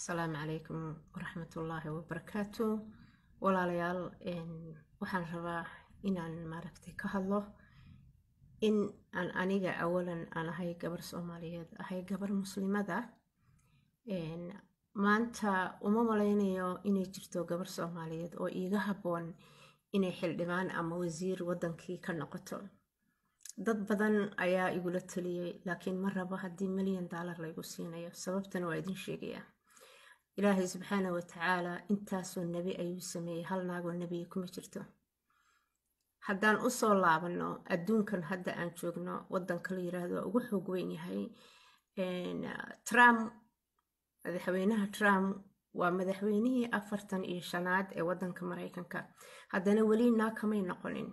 asalaamu calaykum waraxmatullaahi wabarakaatu walaalayaal waxaan rabaa inaan maaragtay ka hadlo in aan aniga awalan aan ahay gabar soomaaliyeed ahay gabar muslimada maanta uma malaynayo inay jirto gabar soomaaliyeed oo iiga haboon inay xildhibaan ama wasiir wadankii ka noqoto dad badan ayaa igula taliyey laakiin ma rabo haddii milyan daalar laygu siinayo sababtana waa idin sheegayaa ilaahay subxaana watacaala intaasoo nebi ayuu sameeyey hal naagoo nebiya kuma jirto haddaan usoo laabanno adduunkan hadda aan joogno wadanka la yiraahdo waa ugu xoog weyn yahay trump madaxweynaha trump waa madaxweynihii afartan iyo shanaad ee wadanka maraykanka haddana weli naag kamay noqonin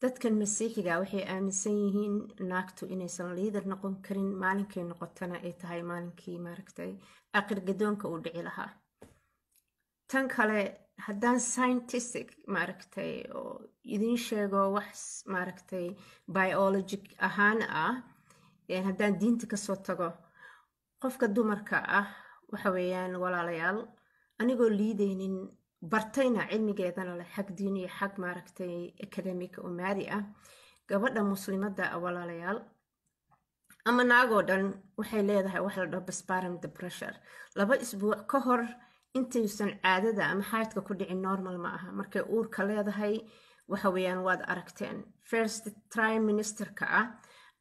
dadkan masiixiga waxay aaminsan yihiin naagtu inaysan liidar noqon karin maalinkay noqotana ay tahay maalinkii maaragtay aqirgadoonka uu dhici lahaa tan kale haddaan scientistic maaragtay oo idiin sheego wax maaragtay biologic ahaan ah haddaan diinta kasoo tago qofka dumarka ah waxa weeyaan walaalayaal anigoo liideynin bartayna cilmigeedana leh xag diini xag maaragtay akademika oo maari ah gabadha muslimada ah, walaalayaal ama naagoo dhan waxay leedahay wax la dhaho basbaram the pressure laba isbuuc ka hor intaysan caadada ama xaydka ku dhicin normal ma aha markay uurka leedahay waxa weeyaan waad aragteen first trime ministerka ah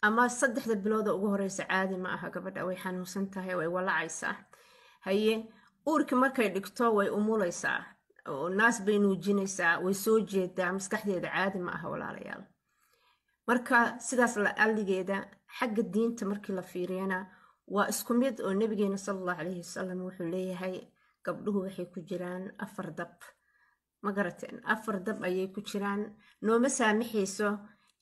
ama saddexda bilooda ugu horeysa caadi ma aha gabadha way xanuunsan tahay way walacaysaa haye uurkii markay dhigto way umulaysaa oo naas bay nuujinaysaa way soo jeedaa maskaxdeeda caadi ma aha walaalayaal marka sidaas la aligeeda xagga diinta markii la fiiriyana waa isku mid oo nabigeena salallahu caleyhi wasalam wuxuu leeyahay gabdhuhu waxay ku jiraan afar dab magarateen afar dab ayay ku jiraan nooma saamixayso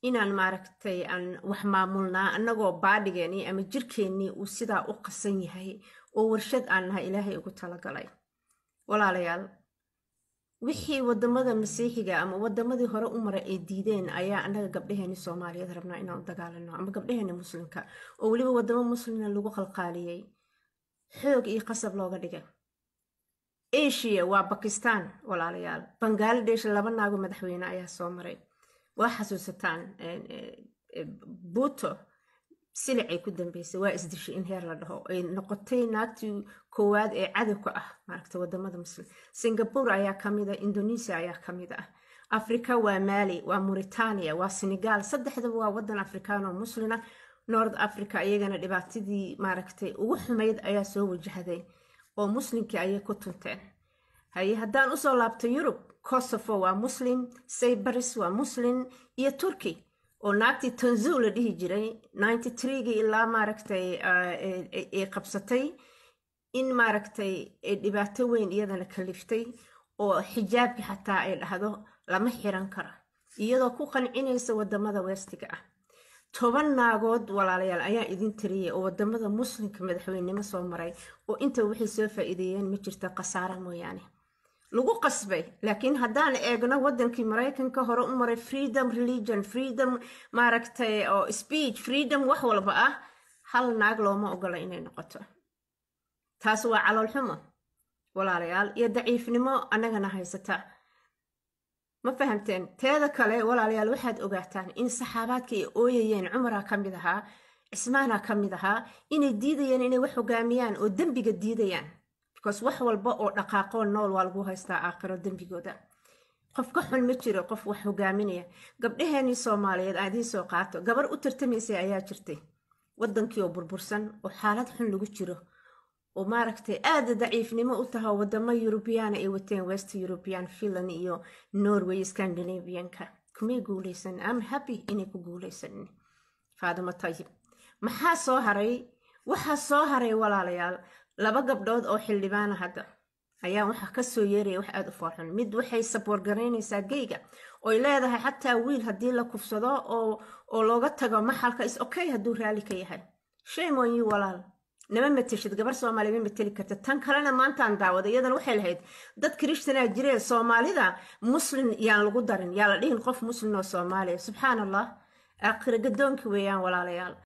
inaan maaragtay aan wax maamulnaa annagoo baadhigeeni ama jirkeennii uu sidaa u qasan yahay oo warshad aan naha ilaahay ugu talagalay walaalayaal wixii wadamada masiixiga ama wadamadii hore u mara ay diideen ayaa anaga gabdhaheeni soomaaliyeed rabnaa inaan u dagaalano ama gabdhaheeni muslimka oo weliba wadamo muslimna lagu qalqaaliyey xoog iyo qasab looga dhiga asiya waa bakistan walaalayaal bangaladesh laba naago madaxweyne ayaa soo maray waa xasuusataan buto silicay ku dambeysay waa isdishay in heer la dhaho ay noqotay naagtii koowaad ee cadowka ah maaragta wadamada muslim singapore ayaa kamid ah indonesia ayaa kamid ah africa waa mali waa mauritania waa senegal saddexdaba waa wadan afrikaan oo muslima nord africa iyagana dhibaatadii maaragtay ugu xumayd ayaa soo wajahday oo muslimkii ayay ku tunteen haye haddaan usoo laabto yurub kosovo waa muslim cybrus waa muslim iyo turkey oo naagtii tanzu la dhihi jiray ninety threegii ilaa maaragtay ay ah, qabsatay in maaragtay ay dhibaato weyn iyadana kaliftay oo xijaabki xataa ay dhahdo lama xiran kara iyadoo ku qancinaysa wadamada westiga ah toban naagood walaalayaal ayaa idin tiriyay oo wadamada muslimka madaxweynimo soo maray oo inta waxay soo faa-iideeyeen ma jirta khasaara mooyaane lagu qasbay laakiin haddaan eegno waddankii maraykanka hore u maray freedom religion freedom maaragtay oo speech freedom wax walba ah hal naag looma ogola inay noqoto taas waa caloolxumo walaalayaal iyo daciifnimo annagana haysata ma fahamteen teeda kale walaalayaal waxaad ogaataan in saxaabaadka ay ooyayeen cumaraa ka mid ahaa cismaanaa ka mid ahaa inay diidayeen inay wax hogaamiyaan oo dembiga diidayaan bikaas wax walba oo dhaqaaqoo nool waa lagu haystaa aakhiro dembigooda qof ka xun ma jiro qof wax hogaaminaya gabdhaheenii soomaaliyeed aad idiin soo qaato gabar u tartamaysay ayaa jirtay wadankii oo burbursan oo xaalad xun lagu jiro oo maaragtay aada daciifnimo u taha wadamo yurubiyaana ay wateen west european finland iyo norway scandinavianka kumay guuleysan am happy inay ku guuleysanin faadimo tayib maxaa soo haray waxaa soo haray walaalayaal laba gabdhood oo xildhibaana ah hadda ayaa waxa kasoo yeeraya wax aada u fooxun mid waxay sabwargaraynaysaa geyga oy leedahay xataa wiil haddii la kufsado oo looga tago maxalka is okay hadduu raali ka yahay shaymon walaal nama meteshid gabar soomaali ma mateli karta tan kalena maantaan daawada iyadana waxay lahayd dad kirishtanaa jiree soomaalida muslim yaan lagu darin yaa la dhihin qof muslim oo soomaaliya subxaan allah aakhira gadoonkii weeyaan walaalayaal